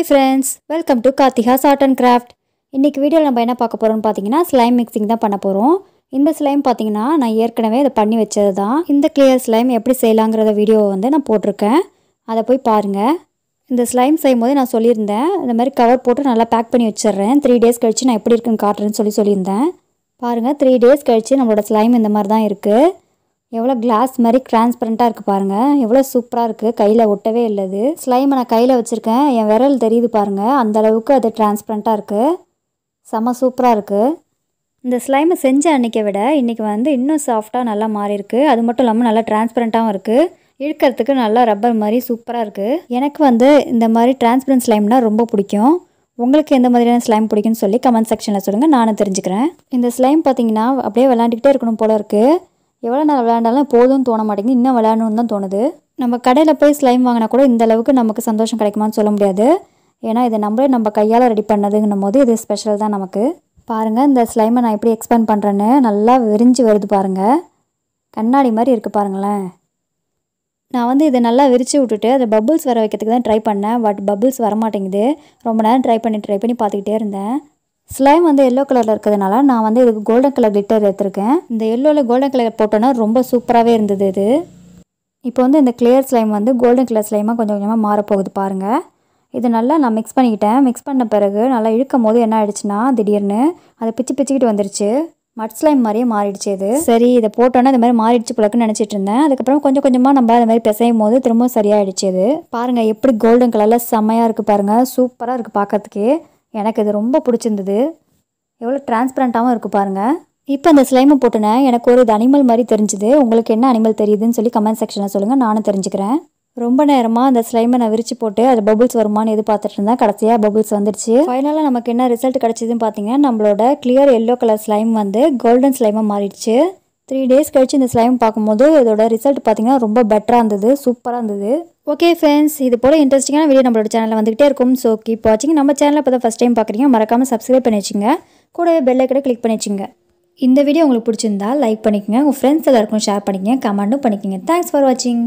hi friends welcome to Karthika's art and craft இன்றைக்கி வீடியோவில் நம்ம என்ன பார்க்க போகிறோம்னு பார்த்தீங்கன்னா ஸ்லைம் மிக்சிங் தான் பண்ண போகிறோம் இந்த ஸ்லைம் பார்த்தீங்கன்னா நான் ஏற்கனவே இதை பண்ணி வச்சது தான் இந்த கிளியர் ஸ்லைம் எப்படி செய்யலாங்கிறத வீடியோவை வந்து நான் போட்டிருக்கேன் அதை போய் பாருங்கள் இந்த ஸ்லைம் செய்யும் போது நான் சொல்லியிருந்தேன் இந்த மாதிரி கவர் போட்டு நல்லா பேக் பண்ணி வச்சிடுறேன் த்ரீ டேஸ் கழித்து நான் எப்படி இருக்குன்னு காட்டுறேன்னு சொல்லி சொல்லியிருந்தேன் பாருங்கள் த்ரீ டேஸ் கழித்து நம்மளோட ஸ்லைம் இந்த மாதிரி தான் இருக்குது எவ்வளோ கிளாஸ் மாதிரி டிரான்ஸ்பரண்ட்டாக இருக்குது பாருங்கள் எவ்வளோ சூப்பராக இருக்குது கையில் ஒட்டவே இல்லது ஸ்லைமை நான் கையில் வச்சுருக்கேன் என் விரல் தெரியுது பாருங்கள் அந்த அளவுக்கு அது டிரான்ஸ்பரண்ட்டாக இருக்குது செம சூப்பராக இருக்குது இந்த ஸ்லைமை செஞ்ச அன்றைக்கை விட இன்றைக்கி வந்து இன்னும் சாஃப்டாக நல்லா மாறியிருக்கு அது மட்டும் இல்லாமல் நல்லா டிரான்ஸ்பரண்ட்டாகவும் இருக்குது இழுக்கிறதுக்கு நல்லா ரப்பர் மாதிரி சூப்பராக இருக்குது எனக்கு வந்து இந்த மாதிரி டிரான்ஸ்பரண்ட் ஸ்லைம்னால் ரொம்ப பிடிக்கும் உங்களுக்கு எந்த மாதிரியான ஸ்லைம் பிடிக்குன்னு சொல்லி கமெண்ட் செக்ஷனில் சொல்லுங்கள் நானும் தெரிஞ்சுக்கிறேன் இந்த ஸ்லைம் பார்த்தீங்கன்னா அப்படியே விளாண்டுக்கிட்டே இருக்கணும் போல இருக்குது எவ்வளோ நேரம் விளையாண்டாலும் போதும்னு தோண மாட்டேங்குது இன்னும் விளையாடணும்னு தான் தோணுது நம்ம கடையில் போய் ஸ்லைம் வாங்கினா கூட இந்த அளவுக்கு நமக்கு சந்தோஷம் கிடைக்குமான்னு சொல்ல முடியாது ஏன்னா இதை நம்மளே நம்ம கையால் ரெடி பண்ணதுங்கும் போது இது ஸ்பெஷல் தான் நமக்கு பாருங்கள் இந்த ஸ்லைமை நான் எப்படி எக்ஸ்பேண்ட் பண்ணுறேன்னு நல்லா விரிஞ்சு வருது பாருங்கள் கண்ணாடி மாதிரி இருக்குது பாருங்களேன் நான் வந்து இதை நல்லா விரித்து விட்டுட்டு அதை பபுள்ஸ் வர வைக்கிறதுக்கு தான் ட்ரை பண்ணேன் பட் பபுள்ஸ் வரமாட்டேங்குது ரொம்ப நேரம் ட்ரை பண்ணி ட்ரை பண்ணி பார்த்துக்கிட்டே இருந்தேன் ஸ்லைம் வந்து எல்லோ கலரில் இருக்கிறதுனால நான் வந்து இதுக்கு கோல்டன் கலர் கிளிட்டர் எடுத்திருக்கேன் இந்த எல்லோவில் கோல்டன் கலர் போட்டோன்னா ரொம்ப சூப்பராகவே இருந்தது இது இப்போ வந்து இந்த கிளியர் ஸ்லைம் வந்து கோல்டன் கலர் ஸ்லைமாக கொஞ்சம் கொஞ்சமாக மாறப்போகுது பாருங்கள் இது நல்லா நான் மிக்ஸ் பண்ணிக்கிட்டேன் மிக்ஸ் பண்ண பிறகு நல்லா இழுக்கும் போது என்ன ஆயிடுச்சுன்னா திடீர்னு அதை பிச்சு பிச்சுக்கிட்டு வந்துருச்சு மட் ஸ்லைம் மாதிரியே மாறிடுச்சு இது சரி இதை போட்டோன்னா இந்த மாதிரி மாறிடுச்சு பிள்ளைக்குன்னு நினச்சிட்டு இருந்தேன் அதுக்கப்புறம் கொஞ்சம் கொஞ்சமாக நம்ம அது மாதிரி பிசையும் போது திரும்பவும் சரியாயிடுச்சு இது பாருங்கள் எப்படி கோல்டன் கலரில் செம்மையாக இருக்குது பாருங்கள் சூப்பராக இருக்குது பார்க்கறதுக்கே எனக்கு இது ரொம்ப பிடிச்சிருந்தது எவ்வளோ டிரான்ஸ்பரண்ட்டாகவும் இருக்குது பாருங்கள் இப்போ அந்த ஸ்லைமை போட்டுனேன் எனக்கு ஒரு இது அனிமல் மாதிரி தெரிஞ்சுது உங்களுக்கு என்ன அனிமல் தெரியுதுன்னு சொல்லி கமெண்ட் செக்ஷனில் சொல்லுங்கள் நானும் தெரிஞ்சுக்கிறேன் ரொம்ப நேரமாக அந்த ஸ்லைமை நான் விரித்து போட்டு அது பபுள்ஸ் வருமானு பார்த்துட்டு இருந்தேன் கடைசியாக பபுள்ஸ் வந்துடுச்சு ஃபைனலாக நமக்கு என்ன ரிசல்ட் கிடச்சிதுன்னு பார்த்தீங்கன்னா நம்மளோட கிளியர் எல்லோ கலர் ஸ்லைம் வந்து கோல்டன் ஸ்லைமாக மாறிடுச்சு த்ரீ டேஸ் கழித்து இந்த ஸ்லைம் பார்க்கும்போது இதோட ரிசல்ட் பார்த்திங்கன்னா ரொம்ப பெட்டராக இருந்தது சூப்பராக இருந்தது ஓகே ஃப்ரெண்ட்ஸ் இது போல் இன்ட்ரெஸ்டிங்கான வீடியோ நம்மளோட சேனலில் வந்துகிட்டே இருக்கும் ஸோ கீப் வாட்சிங் நம்ம சேனலில் இப்போ ஃபஸ்ட் டைம் பார்க்குறீங்க மறக்காமல் சப்ஸ்கிரைப் பண்ணி வச்சுங்க கூடவே பெல் ஐக்கனை கிளிக் பண்ணி வச்சுங்க இந்த வீடியோ உங்களுக்கு பிடிச்சிருந்தா லைக் பண்ணிக்கோங்க உங்கள் ஃப்ரெண்ட்ஸ் எல்லாருக்கும் ஷேர் பண்ணிக்கங்க கமெண்ட்டும் பண்ணிக்கோங்க தேங்க்ஸ் ஃபார் வாட்சிங்